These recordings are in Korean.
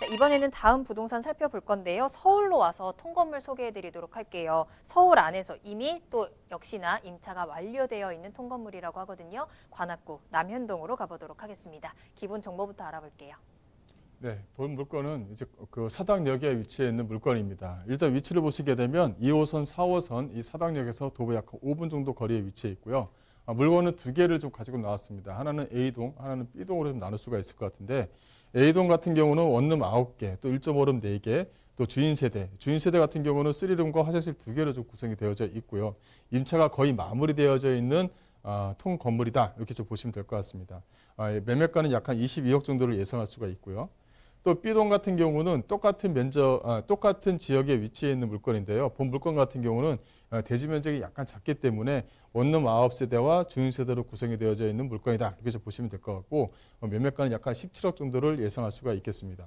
자, 이번에는 다음 부동산 살펴볼 건데요. 서울로 와서 통건물 소개해드리도록 할게요. 서울 안에서 이미 또 역시나 임차가 완료되어 있는 통건물이라고 하거든요. 관악구 남현동으로 가보도록 하겠습니다. 기본 정보부터 알아볼게요. 네, 본 물건은 이제 그 사당역에 위치해 있는 물건입니다. 일단 위치를 보시게 되면 2호선, 4호선 이 사당역에서 도보 약 5분 정도 거리에 위치해 있고요. 아, 물건은 두 개를 좀 가지고 나왔습니다. 하나는 A동, 하나는 B동으로 좀 나눌 수가 있을 것 같은데 A동 같은 경우는 원룸 9개, 또 1.5룸 4개, 또 주인 세대, 주인 세대 같은 경우는 3룸과 화장실 2개로 좀 구성이 되어져 있고요. 임차가 거의 마무리되어져 있는 어, 통 건물이다 이렇게 좀 보시면 될 것 같습니다. 아, 예, 매매가는 약한 22억 정도를 예상할 수가 있고요. 또 B동 같은 경우는 똑같은 면적, 아, 똑같은 지역에 위치해 있는 물건인데요. 본 물건 같은 경우는 아, 대지 면적이 약간 작기 때문에 원룸 9세대와 주인세대로 구성이 되어져 있는 물건이다. 이렇게 보시면 될 것 같고 어, 몇몇가는 약간 17억 정도를 예상할 수가 있겠습니다.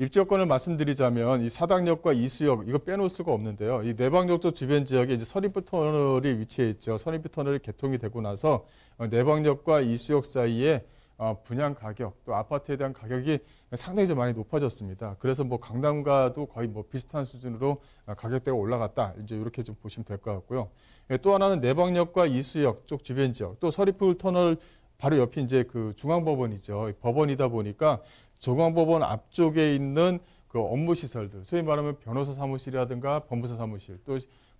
입지여건을 말씀드리자면 이 사당역과 이수역 이거 빼놓을 수가 없는데요. 이 내방역조 주변 지역에 이제 선입부 터널이 위치해 있죠. 선입부 터널이 개통이 되고 나서 어, 내방역과 이수역 사이에 어, 분양 가격 또 아파트에 대한 가격이 상당히 좀 많이 높아졌습니다. 그래서 뭐강남과도 거의 뭐 비슷한 수준으로 어, 가격대가 올라갔다. 이제 이렇게 좀 보시면 될 것 같고요. 예, 또 하나는 내방역과 이수역 쪽 주변 지역 또 서리풀 터널 바로 옆이 이제 그 중앙법원이죠. 법원이다 보니까 중앙법원 앞쪽에 있는 그 업무 시설들, 소위 말하면 변호사 사무실이라든가 법무사 사무실 또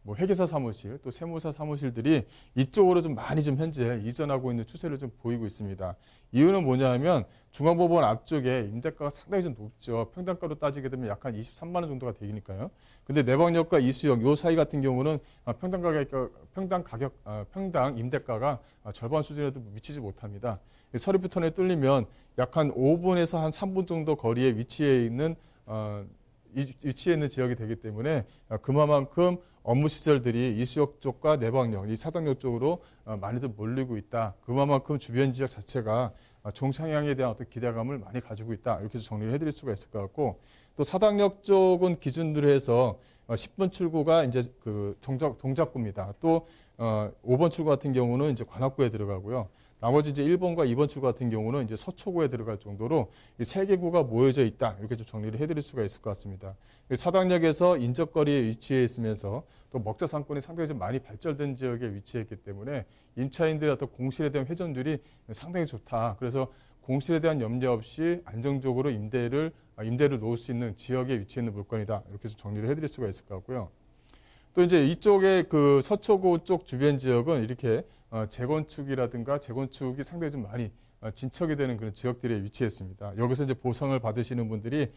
뭐 회계사 사무실 또 세무사 사무실들이 이쪽으로 좀 많이 좀 현재 이전하고 있는 추세를 좀 보이고 있습니다. 이유는 뭐냐면 하 중앙법원 앞쪽에 임대가가 상당히 좀 높죠. 평당가로 따지게 되면 약 한 23만 원 정도가 되니까요. 근데 내방역과 이수역 요 사이 같은 경우는 아, 평당 가격 평당 아, 가격 평당 임대가가 아, 절반 수준에도 미치지 못합니다. 서류부터에 뚫리면 약 한 5분에서 한 3분 정도 거리에 위치해 있는 어, 위치해 있는 지역이 되기 때문에 그만큼 업무 시설들이 이수역 쪽과 내방역, 이 사당역 쪽으로 어, 많이들 몰리고 있다. 그만큼 주변 지역 자체가 종상향에 어, 대한 어떤 기대감을 많이 가지고 있다. 이렇게 해서 정리를 해드릴 수가 있을 것 같고 또 사당역 쪽은 기준으로 해서 10번 어, 출구가 이제 그 동작, 동작구입니다. 또 5번 출구 같은 경우는 이제 관악구에 들어가고요. 나머지 이제 1번과 2번 주 같은 경우는 이제 서초구에 들어갈 정도로 세 개구가 모여져 있다. 이렇게 좀 정리를 해드릴 수가 있을 것 같습니다. 사당역에서 인접거리에 위치해 있으면서 또 먹자 상권이 상당히 좀 많이 발전된 지역에 위치해있기 때문에 임차인들의 어떤 공실에 대한 회전율이 상당히 좋다. 그래서 공실에 대한 염려 없이 안정적으로 임대를 아, 임대를 놓을 수 있는 지역에 위치해 있는 물건이다. 이렇게 좀 정리를 해드릴 수가 있을 것 같고요. 또 이제 이쪽에 그 서초구 쪽 주변 지역은 이렇게 어, 재건축이라든가 재건축이 상당히 좀 많이 어, 진척이 되는 그런 지역들에 위치했습니다. 여기서 이제 보상을 받으시는 분들이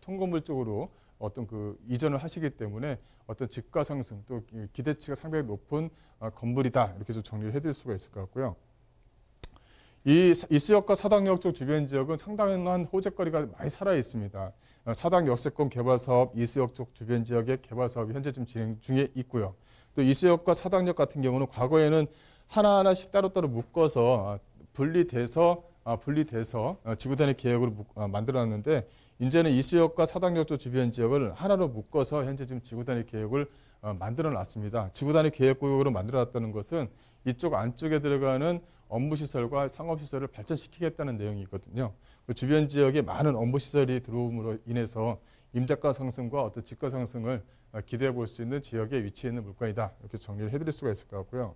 통건물 쪽으로 어떤 그 이전을 하시기 때문에 어떤 집가 상승 또 기대치가 상당히 높은 어, 건물이다 이렇게 좀 정리를 해드릴 수가 있을 것 같고요. 이 이수역과 사당역 쪽 주변 지역은 상당한 호재거리가 많이 살아 있습니다. 사당 역세권 개발 사업 이수역 쪽 주변 지역의 개발 사업이 현재 지 진행 중에 있고요. 또 이수역과 사당역 같은 경우는 과거에는 하나하나씩 따로따로 묶어서 아, 분리돼서 아, 분리돼서 어, 지구 단위 계획으로 어, 만들어놨는데 이제는 이수역과 사당역조 주변 지역을 하나로 묶어서 현재 지금 지구 단위 계획을 어, 만들어놨습니다. 지구 단위 계획 구역으로 만들어놨다는 것은 이쪽 안쪽에 들어가는 업무시설과 상업시설을 발전시키겠다는 내용이거든요. 그 주변 지역에 많은 업무시설이 들어옴으로 인해서 임대가 상승과 어떤 집가 상승을 기대해 볼 수 있는 지역에 위치해 있는 물건이다. 이렇게 정리를 해드릴 수가 있을 것 같고요.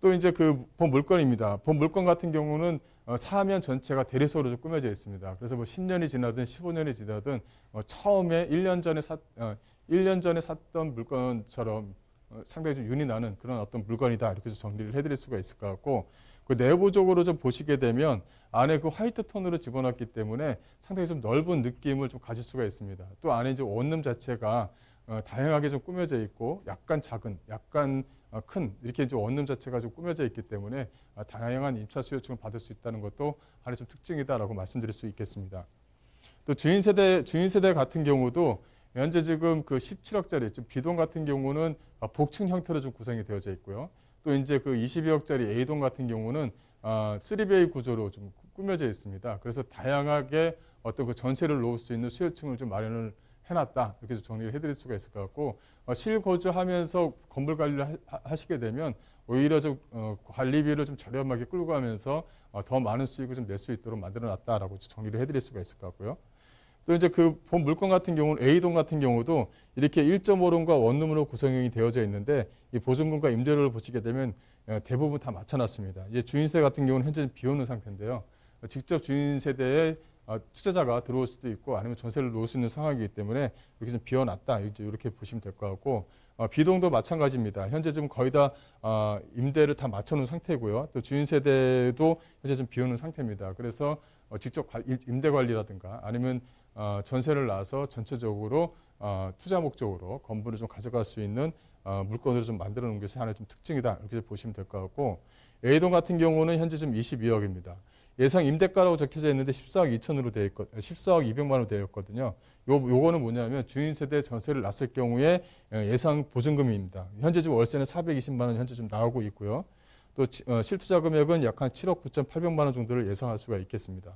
또 이제 그 본 물건입니다. 본 물건 같은 경우는 어, 사면 전체가 대리석으로 꾸며져 있습니다. 그래서 뭐 10년이 지나든 15년이 지나든 어, 처음에 1년 전에 샀 1년 어, 전에 샀던 물건처럼 상당히 좀 윤이 나는 그런 어떤 물건이다 이렇게 해서 정리를 해드릴 수가 있을 것 같고 그 내부적으로 좀 보시게 되면 안에 그 화이트 톤으로 집어넣기 때문에 상당히 좀 넓은 느낌을 좀 가질 수가 있습니다. 또 안에 이제 원룸 자체가 다양하게 좀 꾸며져 있고 약간 작은, 약간 아, 큰 이렇게 이제 원룸 자체가 좀 꾸며져 있기 때문에 아, 다양한 임차 수요층을 받을 수 있다는 것도 하나의 좀 특징이다라고 말씀드릴 수 있겠습니다. 또 주인 세대 주인 세대 같은 경우도 현재 지금 그 17억짜리 지금 동 같은 경우는 아, 복층 형태로 좀 구성이 되어져 있고요. 또 이제 그 22억짜리 A동 같은 경우는 3베이 구조로 좀 꾸며져 있습니다. 그래서 다양하게 어떤 그 전세를 놓을 수 있는 수요층을 좀 마련을 해놨다 이렇게 해서 정리를 해드릴 수가 있을 것 같고 어, 실거주하면서 건물 관리를 하, 시게 되면 오히려 좀 어, 관리비를 좀 저렴하게 끌고 가면서 어, 더 많은 수익을 좀 낼 수 있도록 만들어놨다라고 정리를 해드릴 수가 있을 것 같고요. 또 이제 그 본 물건 같은 경우는 A동 같은 경우도 이렇게 1.5룸과 원룸으로 구성이 되어져 있는데 이 보증금과 임대료를 보시게 되면 어, 대부분 다 맞춰놨습니다. 이제 주인세 같은 경우는 현재 비오는 상태인데요. 직접 주인세대에 어, 투자자가 들어올 수도 있고 아니면 전세를 놓을 수 있는 상황이기 때문에 이렇게 좀 비워놨다 이렇게 보시면 될 것 같고 어, 비동도 마찬가지입니다. 현재 지금 거의 다 어, 임대를 다 맞춰놓은 상태고요. 또 주인 세대도 현재 좀 비우는 상태입니다. 그래서 직접 임대 관리라든가 아니면 전세를 놔서 전체적으로 투자 목적으로 건물을 좀 가져갈 수 있는 물건으로 좀 만들어 놓은 것이 하나의 좀 특징이다 이렇게 보시면 될 것 같고 A동 같은 경우는 현재 좀 22억입니다. 예상 임대가라고 적혀져 있는데 14억 2천으로 되어 있거 14억 2백만 원으로 되어 있거든요. 요 요거는 뭐냐면 주인 세대 전세를 났을 경우에 어, 예상 보증금입니다. 현재 지금 월세는 420만 원 현재 좀 나오고 있고요. 또 어, 실투자 금액은 약 한 7억 9,800만 원 정도를 예상할 수가 있겠습니다.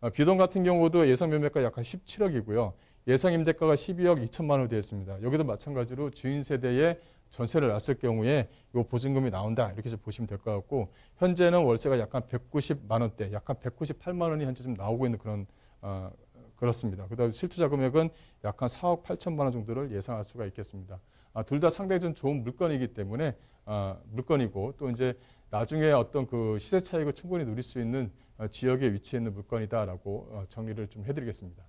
아, 비동 같은 경우도 예상 매매가 약 한 17억이고요. 예상 임대가가 12억 2천만 원으로 되어 있습니다. 여기도 마찬가지로 주인 세대의 전세를 놨을 경우에 이 보증금이 나온다 이렇게 보시면 될 것 같고 현재는 월세가 약간 190만 원대, 약간 198만 원이 현재 좀 나오고 있는 그런 어, 그렇습니다. 그다음 실투자 금액은 약한 4억 8천만 원 정도를 예상할 수가 있겠습니다. 아, 둘다 상당히 좀 좋은 물건이기 때문에 아, 물건이고 또 이제 나중에 어떤 그 시세 차익을 충분히 누릴 수 있는 어, 지역에 위치해 있는 물건이다라고 어, 정리를 좀 해드리겠습니다.